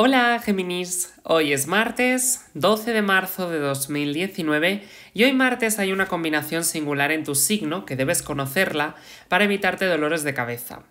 Hola Géminis, hoy es martes 12 de marzo de 2019 y hoy martes hay una combinación singular en tu signo que debes conocerla para evitarte dolores de cabeza.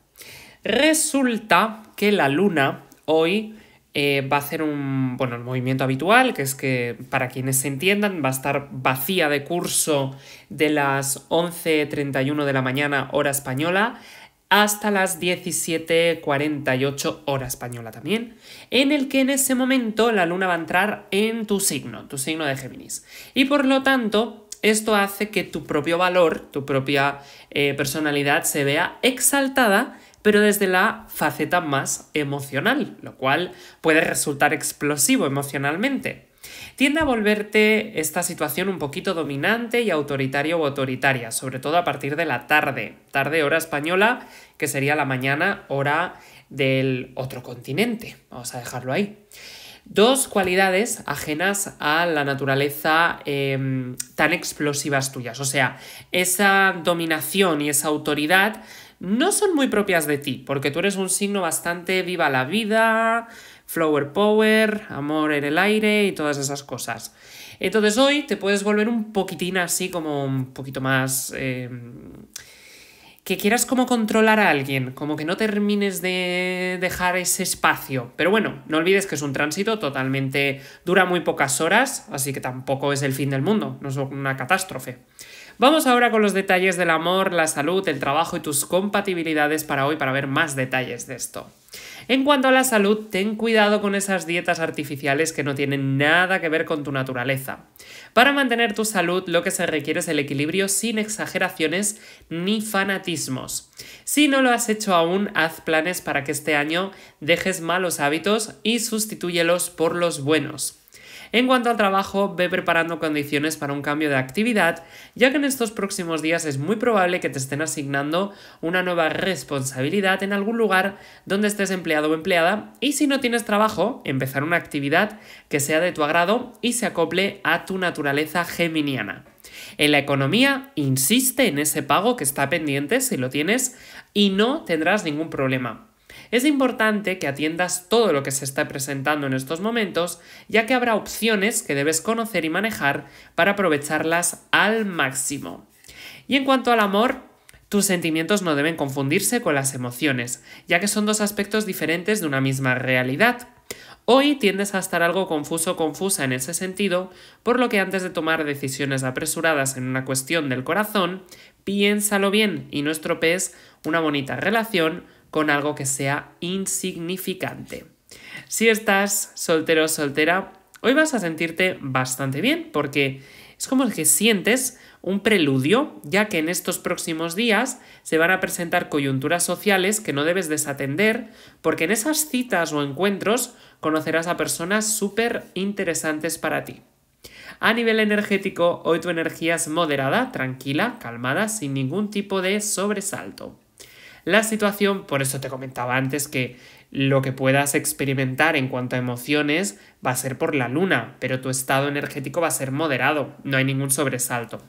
Resulta que la luna hoy eh, va a hacer un, bueno, el movimiento habitual, que es que para quienes se entiendan va a estar vacía de curso de las 11.31 de la mañana hora española hasta las 17.48 hora española también, en el que en ese momento la luna va a entrar en tu signo, tu signo de Géminis. Y por lo tanto, esto hace que tu propio valor, tu propia eh, personalidad se vea exaltada, pero desde la faceta más emocional, lo cual puede resultar explosivo emocionalmente. Tiende a volverte esta situación un poquito dominante y autoritario o autoritaria, sobre todo a partir de la tarde, tarde hora española, que sería la mañana hora del otro continente. Vamos a dejarlo ahí. Dos cualidades ajenas a la naturaleza em, tan explosivas tuyas. O sea, esa dominación y esa autoridad no son muy propias de ti, porque tú eres un signo bastante viva la vida, Flower Power, Amor en el Aire y todas esas cosas. Entonces hoy te puedes volver un poquitín así como un poquito más... Em, que quieras como controlar a alguien, como que no termines de dejar ese espacio. Pero bueno, no olvides que es un tránsito totalmente... dura muy pocas horas, así que tampoco es el fin del mundo, no es una catástrofe. Vamos ahora con los detalles del amor, la salud, el trabajo y tus compatibilidades para hoy para ver más detalles de esto. En cuanto a la salud, ten cuidado con esas dietas artificiales que no tienen nada que ver con tu naturaleza. Para mantener tu salud lo que se requiere es el equilibrio sin exageraciones ni fanatismos. Si no lo has hecho aún, haz planes para que este año dejes malos hábitos y sustitúyelos por los buenos. En cuanto al trabajo, ve preparando condiciones para un cambio de actividad, ya que en estos próximos días es muy probable que te estén asignando una nueva responsabilidad en algún lugar donde estés empleado o empleada, y si no tienes trabajo, empezar una actividad que sea de tu agrado y se acople a tu naturaleza geminiana. En la economía, insiste en ese pago que está pendiente si lo tienes y no tendrás ningún problema. Es importante que atiendas todo lo que se está presentando en estos momentos, ya que habrá opciones que debes conocer y manejar para aprovecharlas al máximo. Y en cuanto al amor, tus sentimientos no deben confundirse con las emociones, ya que son dos aspectos diferentes de una misma realidad. Hoy tiendes a estar algo confuso o confusa en ese sentido, por lo que antes de tomar decisiones apresuradas en una cuestión del corazón, piénsalo bien y no estropees una bonita relación con algo que sea insignificante. Si estás soltero o soltera, hoy vas a sentirte bastante bien porque es como que sientes un preludio, ya que en estos próximos días se van a presentar coyunturas sociales que no debes desatender, porque en esas citas o encuentros conocerás a personas súper interesantes para ti. A nivel energético, hoy tu energía es moderada, tranquila, calmada, sin ningún tipo de sobresalto la situación, por eso te comentaba antes que lo que puedas experimentar en cuanto a emociones va a ser por la luna, pero tu estado energético va a ser moderado, no hay ningún sobresalto.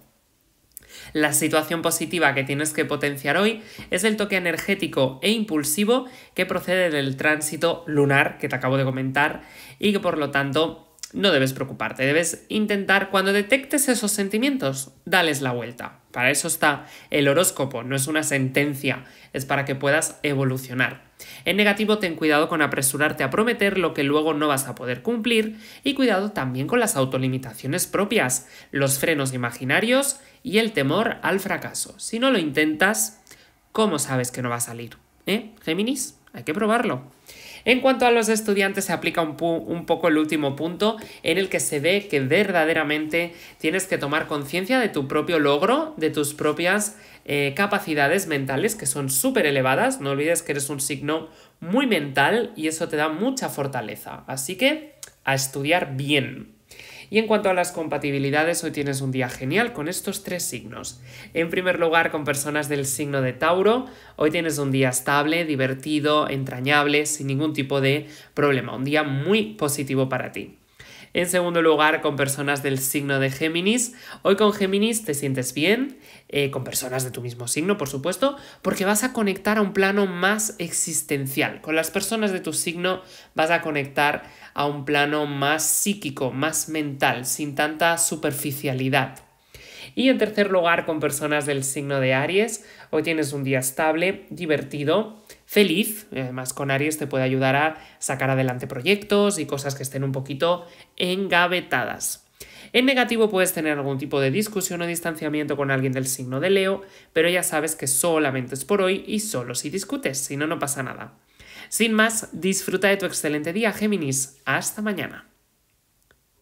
La situación positiva que tienes que potenciar hoy es el toque energético e impulsivo que procede del tránsito lunar que te acabo de comentar y que por lo tanto no debes preocuparte, debes intentar cuando detectes esos sentimientos, dales la vuelta. Para eso está el horóscopo, no es una sentencia, es para que puedas evolucionar. En negativo, ten cuidado con apresurarte a prometer lo que luego no vas a poder cumplir y cuidado también con las autolimitaciones propias, los frenos imaginarios y el temor al fracaso. Si no lo intentas, ¿cómo sabes que no va a salir? ¿Eh, Géminis? Hay que probarlo. En cuanto a los estudiantes, se aplica un, poco el último punto en el que se ve que verdaderamente tienes que tomar conciencia de tu propio logro, de tus propias eh, capacidades mentales que son súper elevadas. No olvides que eres un signo muy mental y eso te da mucha fortaleza. Así que a estudiar bien. Y en cuanto a las compatibilidades, hoy tienes un día genial con estos tres signos. En primer lugar, con personas del signo de Tauro, hoy tienes un día estable, divertido, entrañable, sin ningún tipo de problema, un día muy positivo para ti. En segundo lugar, con personas del signo de Géminis. Hoy con Géminis te sientes bien, eh, con personas de tu mismo signo, por supuesto, porque vas a conectar a un plano más existencial. Con las personas de tu signo vas a conectar a un plano más psíquico, más mental, sin tanta superficialidad. Y en tercer lugar, con personas del signo de Aries, hoy tienes un día estable, divertido, feliz. Además, con Aries te puede ayudar a sacar adelante proyectos y cosas que estén un poquito engavetadas. En negativo puedes tener algún tipo de discusión o distanciamiento con alguien del signo de Leo, pero ya sabes que solamente es por hoy y solo si discutes, si no, no pasa nada. Sin más, disfruta de tu excelente día, Géminis. Hasta mañana.